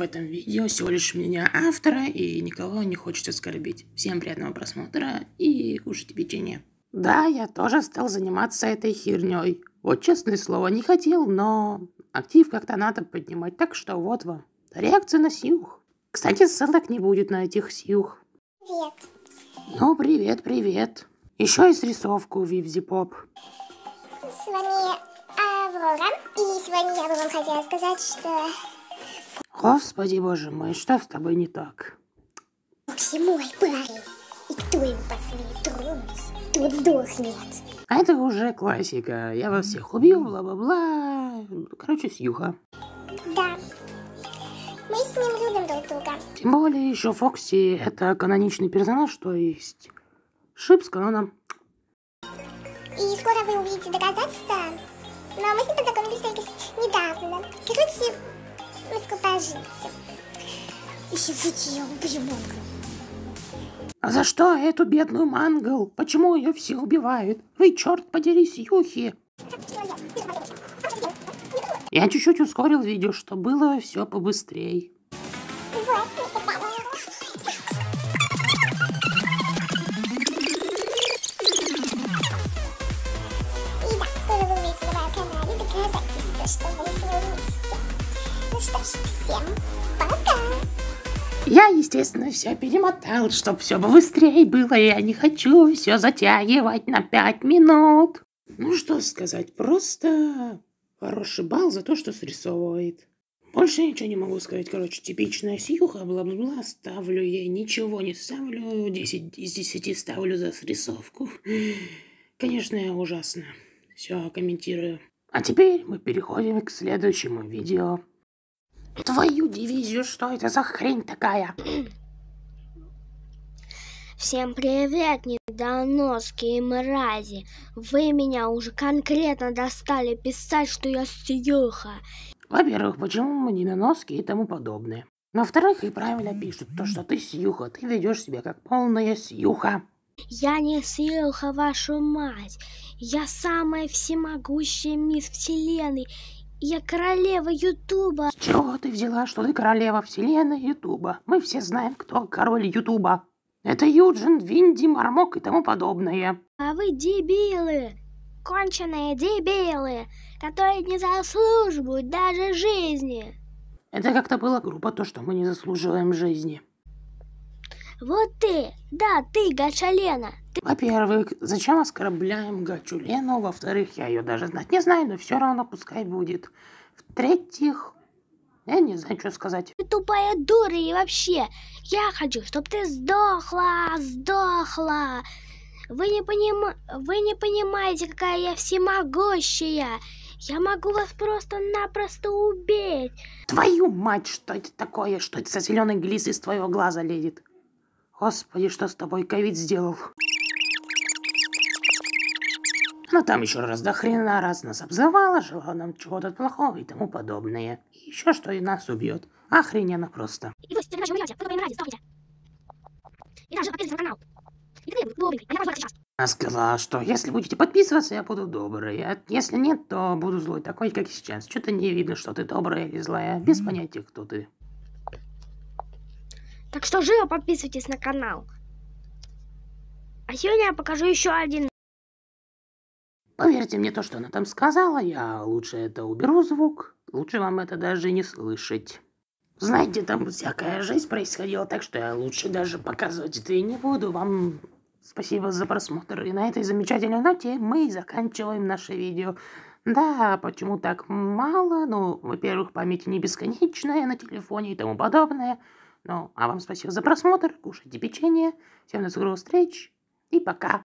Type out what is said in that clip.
в этом видео всего лишь меня автора, и никого не хочет оскорбить. Всем приятного просмотра и кушайте печенье. Да, я тоже стал заниматься этой херней. Вот честное слово, не хотел, но актив как-то надо поднимать, так что вот вам. Реакция на сиух. Кстати, ссылок не будет на этих сиух. Привет. Ну, привет, привет. Еще и срисовку рисовку Вивзи Поп. С вами э, Аврора, и сегодня я бы вам хотела сказать, что Господи, боже мой, что с тобой не так? А Оксимой, парень, и кто им посмеет тронуть, тот сдохнет. А это уже классика. Я вас всех убью, бла-бла-бла. Короче, сьюха. Да. Мы с ним любим друг друга. Тем более еще Фокси это каноничный персонаж, то есть шип с каноном. И скоро вы увидите доказательства, но мы с ним познакомились только недавно. Короче, Просто пожалуйста. И сидите, я убью мангал. А за что эту бедную Мангл? Почему ее все убивают? Вы, черт подерись, Юхи! Я чуть-чуть ускорил видео, чтобы было все побыстрее. что мы с ним вместе. Ну я, естественно, все перемотал, чтобы все быстрее было. Я не хочу все затягивать на пять минут. Ну что сказать, просто хороший балл за то, что срисовывает. Больше ничего не могу сказать. Короче, типичная сиюха, бла-бла-бла. Ставлю я ничего не ставлю. 10 из 10 ставлю за срисовку. Конечно, я ужасно. Все, комментирую. А теперь мы переходим к следующему видео. Твою дивизию, что это за хрень такая? Всем привет, недоноски мрази. Вы меня уже конкретно достали писать, что я стюха. Во-первых, почему мы недоноски и тому подобное? Во-вторых, и правильно пишут, то, что ты сьюха, ты ведешь себя как полная сьюха. Я не сьюха, вашу мать. Я самая всемогущая мисс Вселенной. Я королева Ютуба. С чего ты взяла, что ты королева вселенной Ютуба? Мы все знаем, кто король Ютуба. Это Юджин, Винди, Мармок и тому подобное. А вы дебилы, конченые дебилы, которые не заслуживают даже жизни. Это как-то было грубо то, что мы не заслуживаем жизни. Вот ты! Да, ты, Гачалена! Ты... Во-первых, зачем оскорбляем Гачулену? Во-вторых, я ее даже знать не знаю, но все равно пускай будет. В-третьих, я не знаю, что сказать. Ты тупая дура и вообще. Я хочу, чтобы ты сдохла, сдохла. Вы не, поним... Вы не понимаете, какая я всемогущая. Я могу вас просто-напросто убить. Твою мать, что это такое? Что это за зеленый глиз из твоего глаза ледит? Господи, что с тобой ковид сделал? Но ну, там еще раз до хрена раз нас обзывала, желала нам чего-то плохого и тому подобное. еще что и нас убьет. Охрененно просто. И вы теперь даже умрете, вы время ради, стопите. И даже подписывайтесь на канал. И ты добрый, а я вас сейчас. Она сказала, что если будете подписываться, я буду добрый, а если нет, то буду злой такой, как сейчас. Что-то не видно, что ты добрая или злая, без понятия, кто ты. Так что живо подписывайтесь на канал. А сегодня я покажу еще один. Поверьте мне, то, что она там сказала, я лучше это уберу звук, лучше вам это даже не слышать. Знаете, там всякая жизнь происходила, так что я лучше даже показывать это и не буду. Вам спасибо за просмотр. И на этой замечательной ноте мы заканчиваем наше видео. Да, почему так мало? Ну, во-первых, память не бесконечная на телефоне и тому подобное. Ну, а вам спасибо за просмотр, кушайте печенье, всем до скорых встреч и пока!